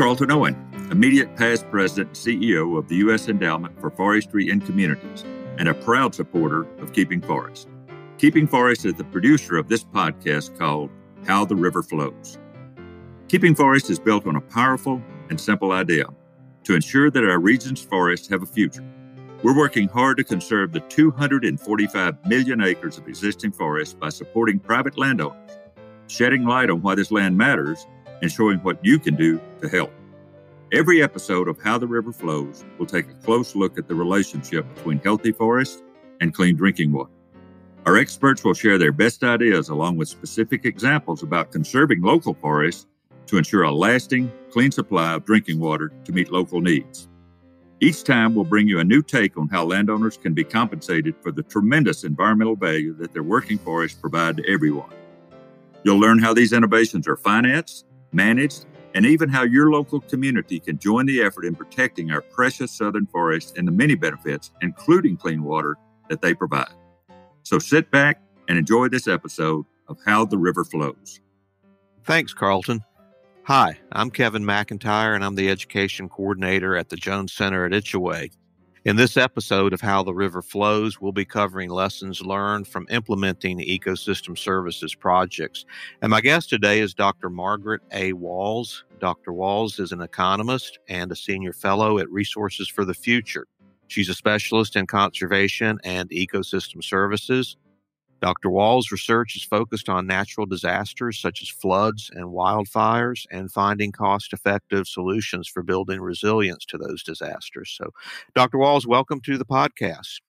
Carlton Owen, immediate past president CEO of the U.S. Endowment for Forestry and Communities, and a proud supporter of Keeping Forest. Keeping Forest is the producer of this podcast called How the River Flows. Keeping Forest is built on a powerful and simple idea to ensure that our region's forests have a future. We're working hard to conserve the 245 million acres of existing forests by supporting private landowners, shedding light on why this land matters and showing what you can do to help. Every episode of How the River Flows will take a close look at the relationship between healthy forests and clean drinking water. Our experts will share their best ideas along with specific examples about conserving local forests to ensure a lasting, clean supply of drinking water to meet local needs. Each time, we'll bring you a new take on how landowners can be compensated for the tremendous environmental value that their working forests provide to everyone. You'll learn how these innovations are financed managed, and even how your local community can join the effort in protecting our precious southern forests and the many benefits, including clean water, that they provide. So sit back and enjoy this episode of How the River Flows. Thanks, Carlton. Hi, I'm Kevin McIntyre, and I'm the Education Coordinator at the Jones Center at Itchaway. In this episode of How the River Flows, we'll be covering lessons learned from implementing ecosystem services projects. And my guest today is Dr. Margaret A. Walls. Dr. Walls is an economist and a senior fellow at Resources for the Future. She's a specialist in conservation and ecosystem services Dr. Wall's research is focused on natural disasters such as floods and wildfires and finding cost effective solutions for building resilience to those disasters. So, Dr. Walls, welcome to the podcast.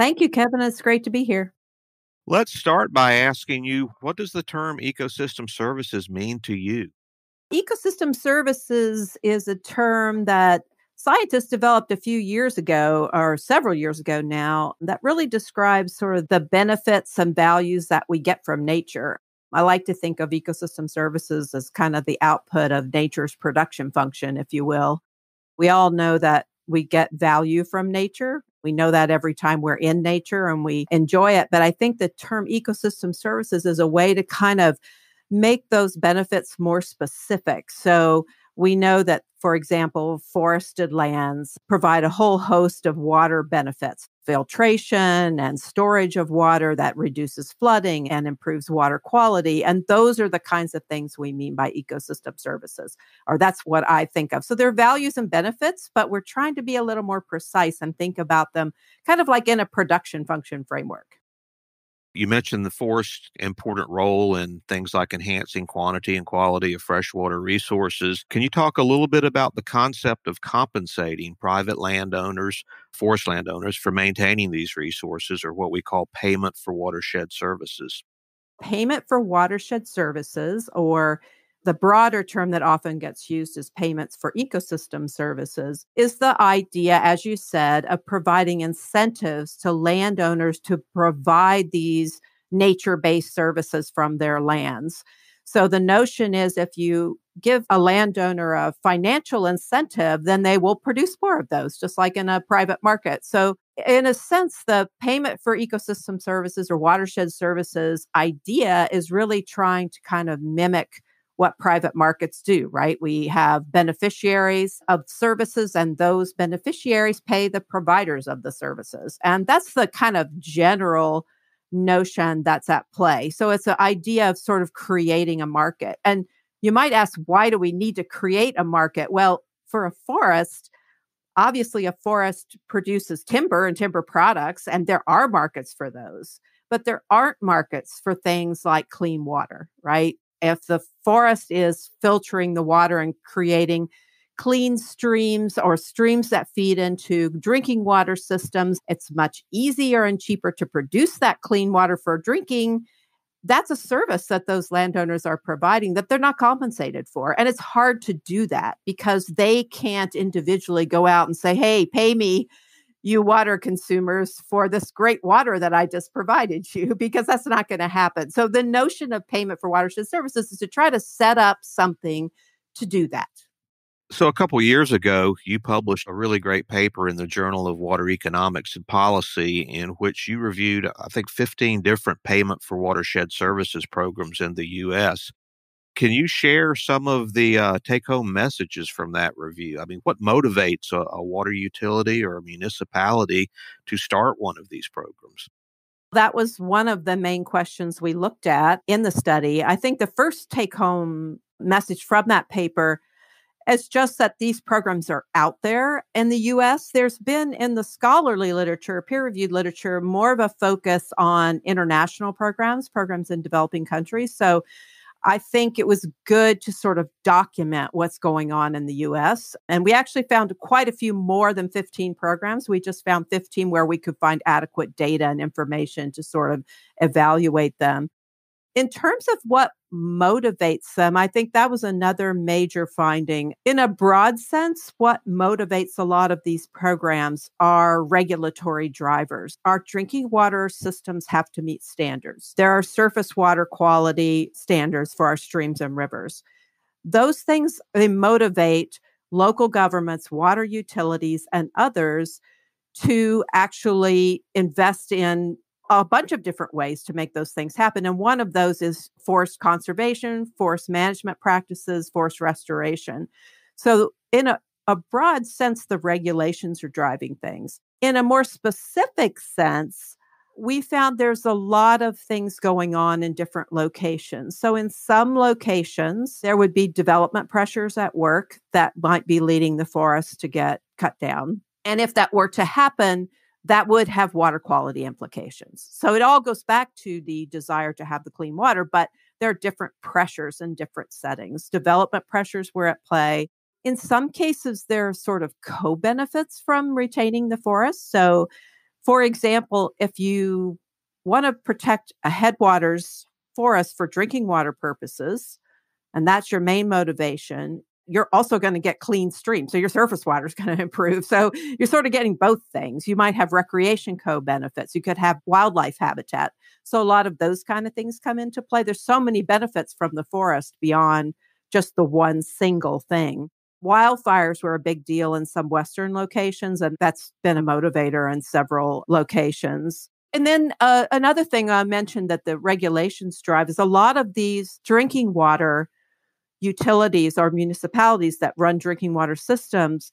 Thank you, Kevin. It's great to be here. Let's start by asking you what does the term ecosystem services mean to you? Ecosystem services is a term that scientists developed a few years ago or several years ago now that really describes sort of the benefits and values that we get from nature. I like to think of ecosystem services as kind of the output of nature's production function, if you will. We all know that we get value from nature. We know that every time we're in nature and we enjoy it. But I think the term ecosystem services is a way to kind of make those benefits more specific. So we know that, for example, forested lands provide a whole host of water benefits, filtration and storage of water that reduces flooding and improves water quality. And those are the kinds of things we mean by ecosystem services, or that's what I think of. So there are values and benefits, but we're trying to be a little more precise and think about them kind of like in a production function framework. You mentioned the forest's important role in things like enhancing quantity and quality of freshwater resources. Can you talk a little bit about the concept of compensating private landowners, forest landowners, for maintaining these resources or what we call payment for watershed services? Payment for watershed services, or the broader term that often gets used is payments for ecosystem services is the idea, as you said, of providing incentives to landowners to provide these nature based services from their lands. So the notion is if you give a landowner a financial incentive, then they will produce more of those, just like in a private market. So, in a sense, the payment for ecosystem services or watershed services idea is really trying to kind of mimic what private markets do, right? We have beneficiaries of services, and those beneficiaries pay the providers of the services. And that's the kind of general notion that's at play. So it's an idea of sort of creating a market. And you might ask, why do we need to create a market? Well, for a forest, obviously a forest produces timber and timber products, and there are markets for those. But there aren't markets for things like clean water, right? if the forest is filtering the water and creating clean streams or streams that feed into drinking water systems, it's much easier and cheaper to produce that clean water for drinking. That's a service that those landowners are providing that they're not compensated for. And it's hard to do that because they can't individually go out and say, hey, pay me you water consumers for this great water that I just provided you, because that's not going to happen. So, the notion of payment for watershed services is to try to set up something to do that. So, a couple years ago, you published a really great paper in the Journal of Water Economics and Policy, in which you reviewed, I think, 15 different payment for watershed services programs in the U.S. Can you share some of the uh, take home messages from that review? I mean, what motivates a, a water utility or a municipality to start one of these programs? That was one of the main questions we looked at in the study. I think the first take home message from that paper is just that these programs are out there in the US. There's been in the scholarly literature, peer reviewed literature, more of a focus on international programs, programs in developing countries. So I think it was good to sort of document what's going on in the US. And we actually found quite a few more than 15 programs. We just found 15 where we could find adequate data and information to sort of evaluate them. In terms of what motivates them. I think that was another major finding. In a broad sense, what motivates a lot of these programs are regulatory drivers. Our drinking water systems have to meet standards. There are surface water quality standards for our streams and rivers. Those things they motivate local governments, water utilities, and others to actually invest in a bunch of different ways to make those things happen. And one of those is forest conservation, forest management practices, forest restoration. So, in a, a broad sense, the regulations are driving things. In a more specific sense, we found there's a lot of things going on in different locations. So, in some locations, there would be development pressures at work that might be leading the forest to get cut down. And if that were to happen, that would have water quality implications. So it all goes back to the desire to have the clean water, but there are different pressures in different settings. Development pressures were at play. In some cases, there are sort of co benefits from retaining the forest. So, for example, if you want to protect a headwaters forest for drinking water purposes, and that's your main motivation, you're also going to get clean stream. So your surface water is going to improve. So you're sort of getting both things. You might have recreation co benefits. You could have wildlife habitat. So a lot of those kind of things come into play. There's so many benefits from the forest beyond just the one single thing. Wildfires were a big deal in some Western locations, and that's been a motivator in several locations. And then uh, another thing I uh, mentioned that the regulations drive is a lot of these drinking water utilities or municipalities that run drinking water systems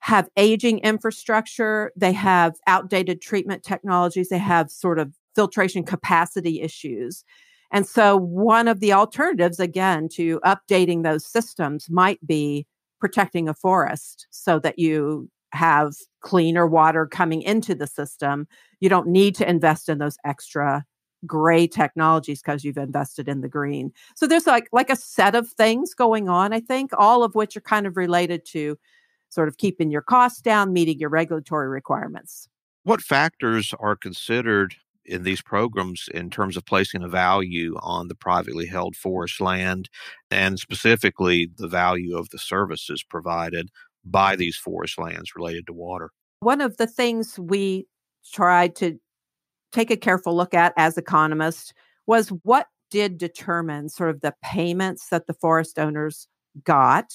have aging infrastructure, they have outdated treatment technologies, they have sort of filtration capacity issues. And so, one of the alternatives, again, to updating those systems might be protecting a forest so that you have cleaner water coming into the system. You don't need to invest in those extra gray technologies because you've invested in the green. So there's like like a set of things going on, I think, all of which are kind of related to sort of keeping your costs down, meeting your regulatory requirements. What factors are considered in these programs in terms of placing a value on the privately held forest land and specifically the value of the services provided by these forest lands related to water? One of the things we tried to take a careful look at as economists was what did determine sort of the payments that the forest owners got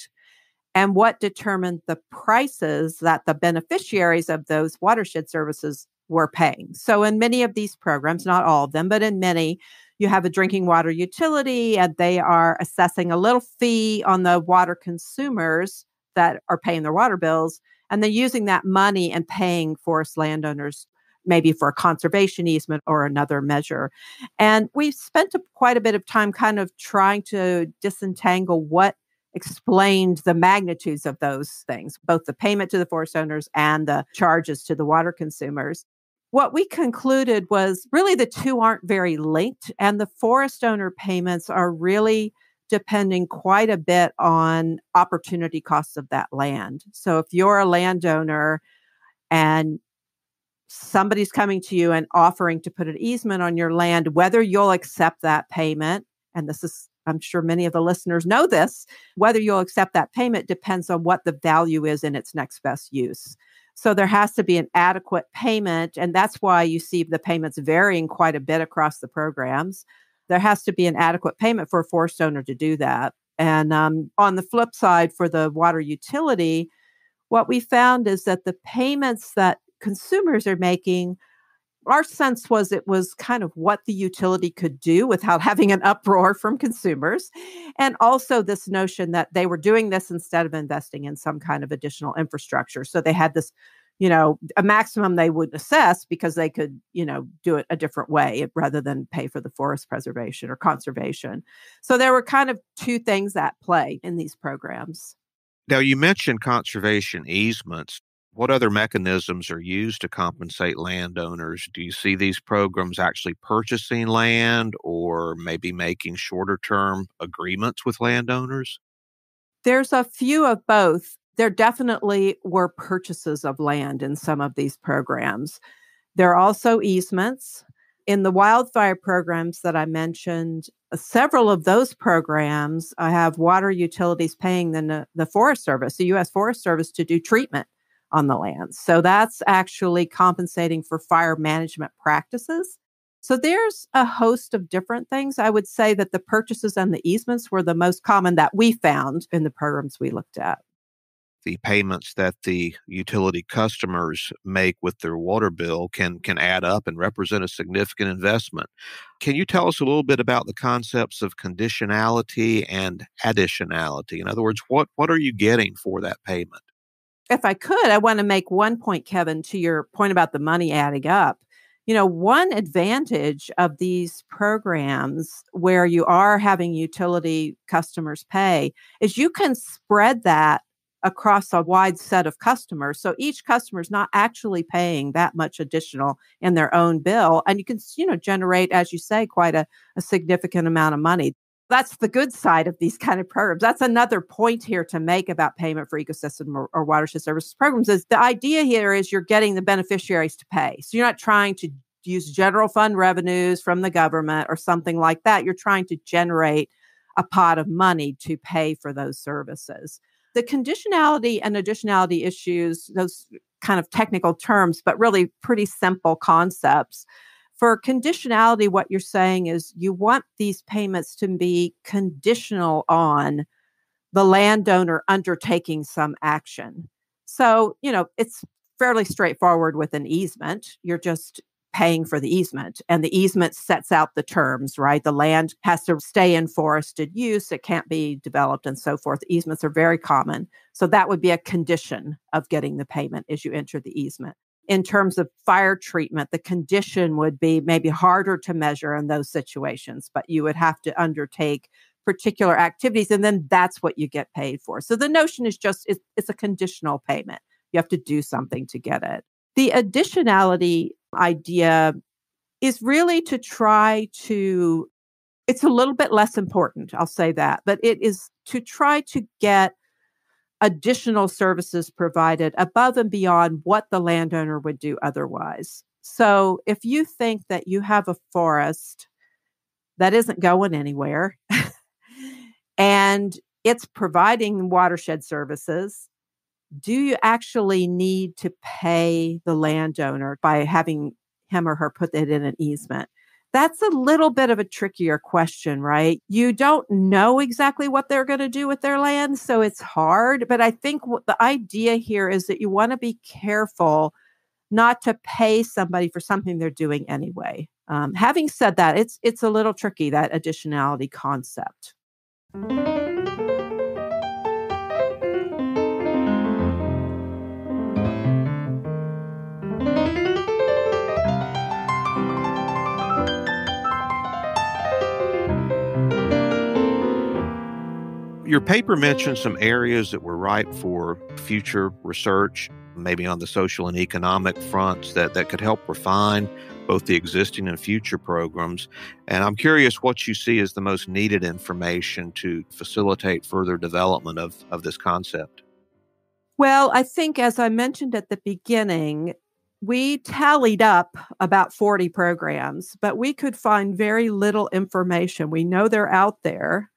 and what determined the prices that the beneficiaries of those watershed services were paying. So, in many of these programs, not all of them, but in many, you have a drinking water utility and they are assessing a little fee on the water consumers that are paying their water bills. And they're using that money and paying forest landowners maybe for a conservation easement or another measure. And we spent a, quite a bit of time kind of trying to disentangle what explained the magnitudes of those things, both the payment to the forest owners and the charges to the water consumers. What we concluded was really the two aren't very linked, and the forest owner payments are really depending quite a bit on opportunity costs of that land. So if you're a landowner and somebody's coming to you and offering to put an easement on your land, whether you'll accept that payment, and this is, I'm sure many of the listeners know this, whether you'll accept that payment depends on what the value is in its next best use. So there has to be an adequate payment. And that's why you see the payments varying quite a bit across the programs. There has to be an adequate payment for a forest owner to do that. And um, on the flip side, for the water utility, what we found is that the payments that consumers are making our sense was it was kind of what the utility could do without having an uproar from consumers. And also this notion that they were doing this instead of investing in some kind of additional infrastructure. So they had this, you know, a maximum they would assess because they could, you know, do it a different way rather than pay for the forest preservation or conservation. So there were kind of two things at play in these programs. Now, you mentioned conservation easements. What other mechanisms are used to compensate landowners? Do you see these programs actually purchasing land or maybe making shorter term agreements with landowners? There's a few of both. There definitely were purchases of land in some of these programs. There are also easements. In the wildfire programs that I mentioned, uh, several of those programs I have water utilities paying the, the Forest Service, the U.S. Forest Service, to do treatment on the land. So that's actually compensating for fire management practices. So there's a host of different things. I would say that the purchases and the easements were the most common that we found in the programs we looked at. The payments that the utility customers make with their water bill can can add up and represent a significant investment. Can you tell us a little bit about the concepts of conditionality and additionality? In other words, what what are you getting for that payment? if I could, I want to make one point, Kevin, to your point about the money adding up. You know, one advantage of these programs where you are having utility customers pay is you can spread that across a wide set of customers. So each customer is not actually paying that much additional in their own bill. And you can, you know, generate, as you say, quite a, a significant amount of money that's the good side of these kind of programs. That's another point here to make about payment for ecosystem or, or, watershed services programs is the idea here is you're getting the beneficiaries to pay. So you're not trying to use general fund revenues from the government or something like that. You're trying to generate a pot of money to pay for those services. The conditionality and additionality issues, those kind of technical terms, but really pretty simple concepts for conditionality, what you're saying is you want these payments to be conditional on the landowner undertaking some action. So, you know, it's fairly straightforward with an easement. You're just paying for the easement, and the easement sets out the terms, right? The land has to stay in forested use, it can't be developed, and so forth. Easements are very common. So, that would be a condition of getting the payment as you enter the easement in terms of fire treatment, the condition would be maybe harder to measure in those situations, but you would have to undertake particular activities and then that's what you get paid for. So the notion is just it's, it's a conditional payment. You have to do something to get it. The additionality idea is really to try to it's a little bit less important, I'll say that, but it is to try to get additional services provided above and beyond what the landowner would do otherwise. So if you think that you have a forest that isn't going anywhere and it's providing watershed services, do you actually need to pay the landowner by having him or her put it in an easement? That's a little bit of a trickier question, right? You don't know exactly what they're going to do with their land, so it's hard. But I think w- the idea here is that you want to be careful not to pay somebody for something they're doing anyway. Um, having said that, it's it's a little tricky that additionality concept. Your paper mentioned some areas that were ripe for future research, maybe on the social and economic fronts that, that could help refine both the existing and future programs. And I'm curious what you see as the most needed information to facilitate further development of, of this concept. Well, I think, as I mentioned at the beginning, we tallied up about 40 programs, but we could find very little information. We know they're out there.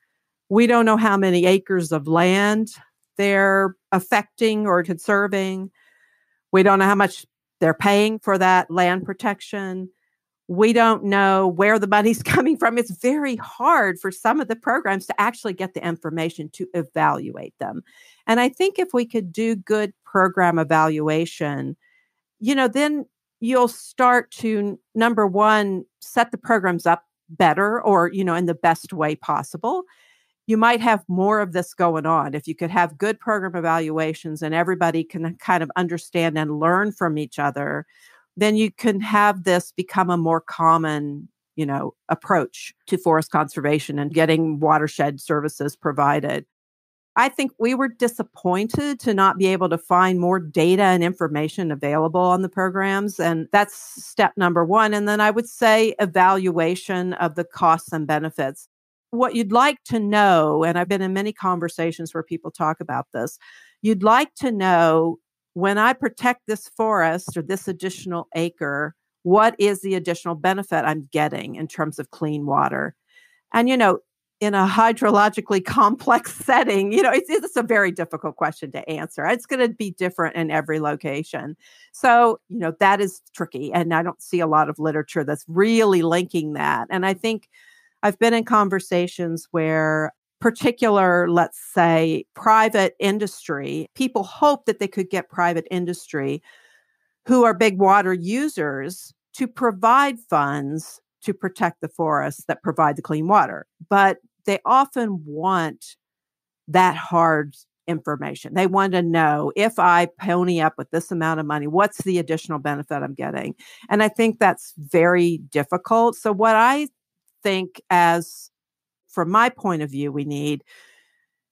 We don't know how many acres of land they're affecting or conserving. We don't know how much they're paying for that land protection. We don't know where the money's coming from. It's very hard for some of the programs to actually get the information to evaluate them. And I think if we could do good program evaluation, you know, then you'll start to number one, set the programs up better or, you know, in the best way possible you might have more of this going on if you could have good program evaluations and everybody can kind of understand and learn from each other then you can have this become a more common you know approach to forest conservation and getting watershed services provided i think we were disappointed to not be able to find more data and information available on the programs and that's step number 1 and then i would say evaluation of the costs and benefits what you'd like to know, and I've been in many conversations where people talk about this, you'd like to know when I protect this forest or this additional acre, what is the additional benefit I'm getting in terms of clean water? And, you know, in a hydrologically complex setting, you know, it's, it's a very difficult question to answer. It's going to be different in every location. So, you know, that is tricky. And I don't see a lot of literature that's really linking that. And I think, I've been in conversations where particular, let's say, private industry, people hope that they could get private industry who are big water users to provide funds to protect the forests that provide the clean water. But they often want that hard information. They want to know if I pony up with this amount of money, what's the additional benefit I'm getting? And I think that's very difficult. So, what I think as from my point of view we need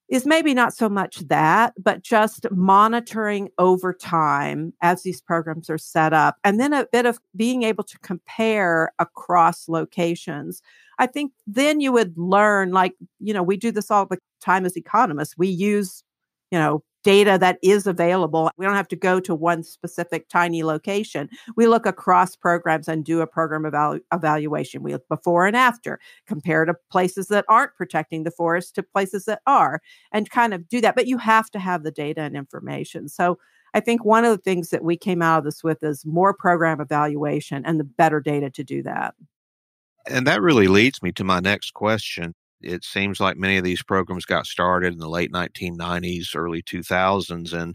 is maybe not so much that, but just monitoring over time as these programs are set up, and then a bit of being able to compare across locations. I think then you would learn, like, you know, we do this all the time as economists. We use, you know, data that is available. We don't have to go to one specific tiny location. We look across programs and do a program evalu- evaluation. We look before and after, compare to places that aren't protecting the forest to places that are, and kind of do that. But you have to have the data and information. So I think one of the things that we came out of this with is more program evaluation and the better data to do that. And that really leads me to my next question it seems like many of these programs got started in the late 1990s, early 2000s. And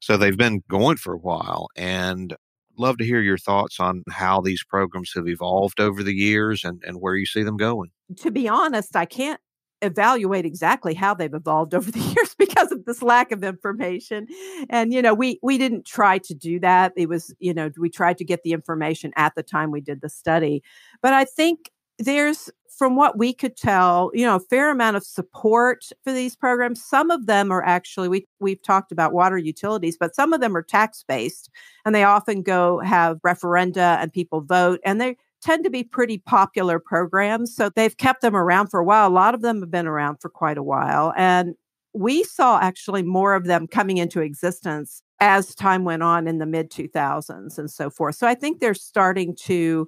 so they've been going for a while. And love to hear your thoughts on how these programs have evolved over the years and, and where you see them going. To be honest, I can't evaluate exactly how they've evolved over the years because of this lack of information and you know we we didn't try to do that it was you know we tried to get the information at the time we did the study but i think there's from what we could tell, you know, a fair amount of support for these programs. Some of them are actually we we've talked about water utilities, but some of them are tax based, and they often go have referenda and people vote, and they tend to be pretty popular programs. So they've kept them around for a while. A lot of them have been around for quite a while, and we saw actually more of them coming into existence as time went on in the mid 2000s and so forth. So I think they're starting to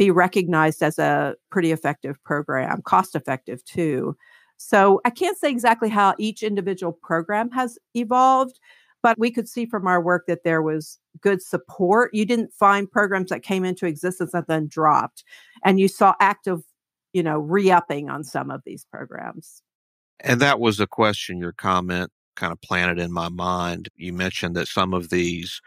be recognized as a pretty effective program, cost effective too. So I can't say exactly how each individual program has evolved, but we could see from our work that there was good support. You didn't find programs that came into existence and then dropped, and you saw active, you know, re upping on some of these programs. And that was a question your comment kind of planted in my mind. You mentioned that some of these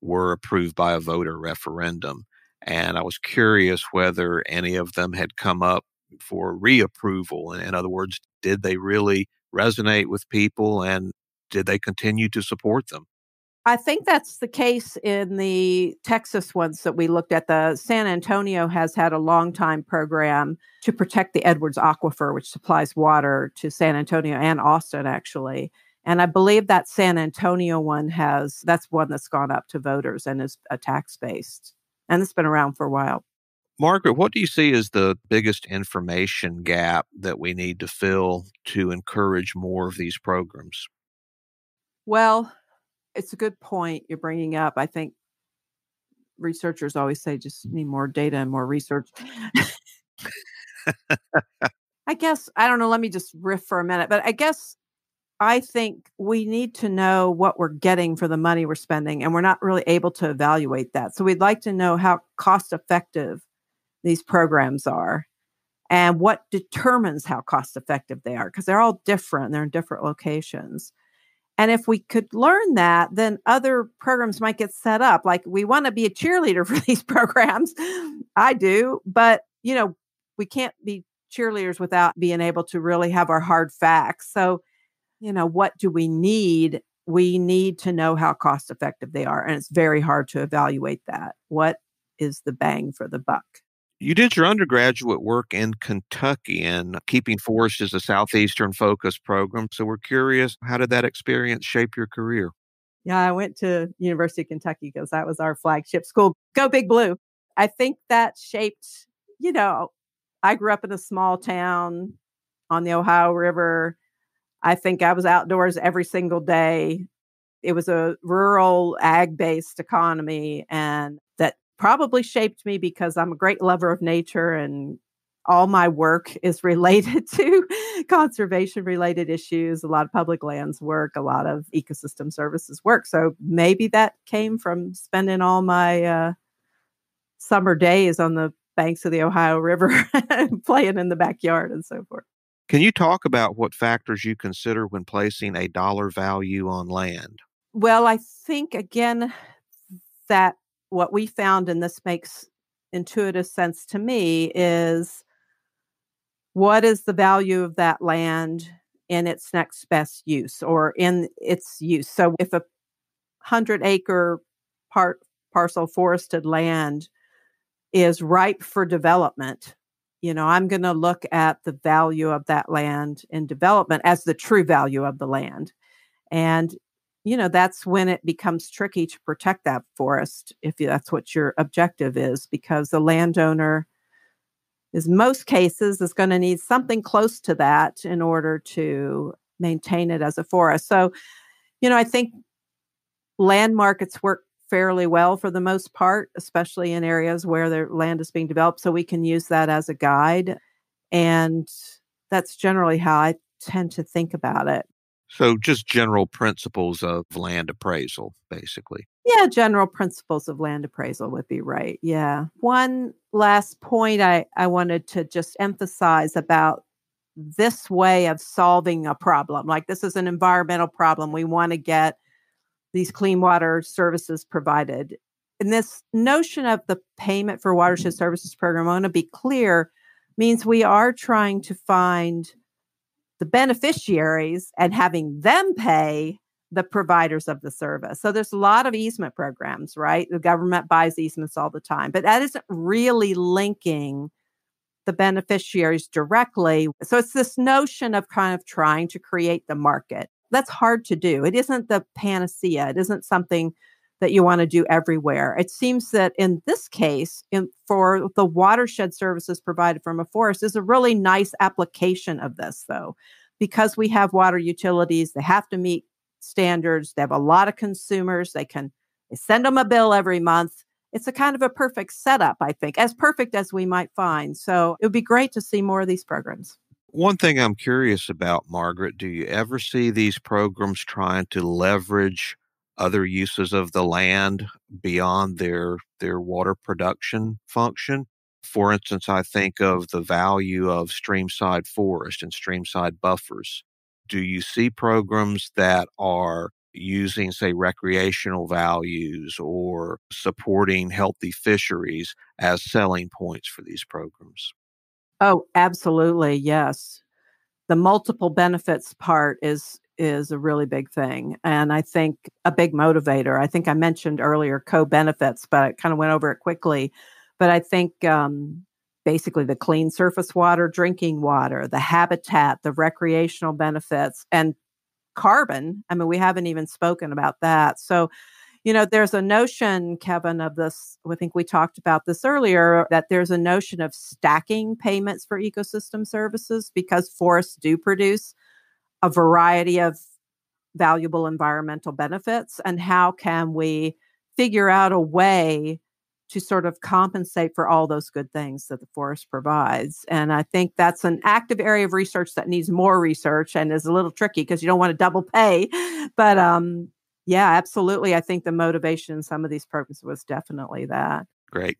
were approved by a voter referendum. And I was curious whether any of them had come up for reapproval. In other words, did they really resonate with people and did they continue to support them? I think that's the case in the Texas ones that we looked at. The San Antonio has had a long time program to protect the Edwards Aquifer, which supplies water to San Antonio and Austin, actually. And I believe that San Antonio one has that's one that's gone up to voters and is a tax based and it's been around for a while. Margaret, what do you see as the biggest information gap that we need to fill to encourage more of these programs? Well, it's a good point you're bringing up. I think researchers always say just need more data and more research. I guess, I don't know, let me just riff for a minute, but I guess I think we need to know what we're getting for the money we're spending, and we're not really able to evaluate that. So we'd like to know how cost effective these programs are and what determines how cost effective they are, because they're all different, they're in different locations. And if we could learn that, then other programs might get set up. Like we want to be a cheerleader for these programs. I do, but you know, we can't be cheerleaders without being able to really have our hard facts. So you know, what do we need? We need to know how cost effective they are. And it's very hard to evaluate that. What is the bang for the buck? You did your undergraduate work in Kentucky and Keeping Forest is a Southeastern focus program. So we're curious, how did that experience shape your career? Yeah, I went to University of Kentucky because that was our flagship school. Go Big Blue. I think that shaped, you know, I grew up in a small town on the Ohio River. I think I was outdoors every single day. It was a rural ag based economy, and that probably shaped me because I'm a great lover of nature and all my work is related to conservation related issues, a lot of public lands work, a lot of ecosystem services work. So maybe that came from spending all my uh, summer days on the banks of the Ohio River playing in the backyard and so forth. Can you talk about what factors you consider when placing a dollar value on land? Well, I think again that what we found, and this makes intuitive sense to me, is what is the value of that land in its next best use or in its use? So if a 100 acre part, parcel forested land is ripe for development you know i'm going to look at the value of that land in development as the true value of the land and you know that's when it becomes tricky to protect that forest if that's what your objective is because the landowner is most cases is going to need something close to that in order to maintain it as a forest so you know i think land markets work fairly well for the most part, especially in areas where their land is being developed. So we can use that as a guide. And that's generally how I tend to think about it. So, just general principles of land appraisal, basically. Yeah, general principles of land appraisal would be right. Yeah. One last point I, I wanted to just emphasize about this way of solving a problem. Like, this is an environmental problem. We want to get these clean water services provided. And this notion of the payment for watershed services program, I want to be clear, means we are trying to find the beneficiaries and having them pay the providers of the service. So there's a lot of easement programs, right? The government buys easements all the time, but that isn't really linking the beneficiaries directly. So it's this notion of kind of trying to create the market that's hard to do. It isn't the panacea. It isn't something that you want to do everywhere. It seems that in this case, in, for the watershed services provided from a forest is a really nice application of this, though, because we have water utilities. They have to meet standards. They have a lot of consumers. They can they send them a bill every month. It's a kind of a perfect setup, I think, as perfect as we might find. So it would be great to see more of these programs one thing I'm curious about, Margaret, do you ever see these programs trying to leverage other uses of the land beyond their their water production function? For instance, I think of the value of streamside forest and streamside buffers. Do you see programs that are using, say, recreational values or supporting healthy fisheries as selling points for these programs? Oh, absolutely. Yes. The multiple benefits part is is a really big thing and I think a big motivator. I think I mentioned earlier co-benefits, but I kind of went over it quickly. But I think um, basically the clean surface water, drinking water, the habitat, the recreational benefits and carbon. I mean, we haven't even spoken about that. So you know, there's a notion, Kevin, of this. I think we talked about this earlier that there's a notion of stacking payments for ecosystem services because forests do produce a variety of valuable environmental benefits. And how can we figure out a way to sort of compensate for all those good things that the forest provides. And I think that's an active area of research that needs more research and is a little tricky because you don't want to double pay. But um, yeah, absolutely. I think the motivation in some of these programs was definitely that. Great.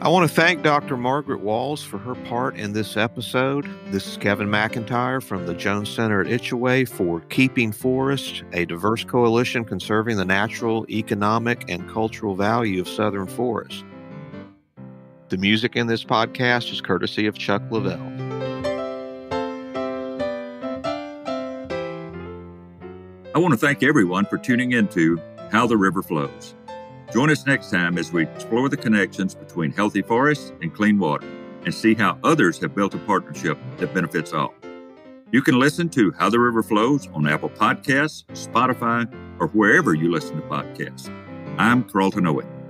I want to thank Dr. Margaret Walls for her part in this episode. This is Kevin McIntyre from the Jones Center at Itchaway for Keeping Forests, a diverse coalition conserving the natural, economic, and cultural value of Southern forests. The music in this podcast is courtesy of Chuck Lavelle. I want to thank everyone for tuning in to How the River Flows. Join us next time as we explore the connections between healthy forests and clean water and see how others have built a partnership that benefits all. You can listen to How the River Flows on Apple Podcasts, Spotify, or wherever you listen to podcasts. I'm Carlton Owen.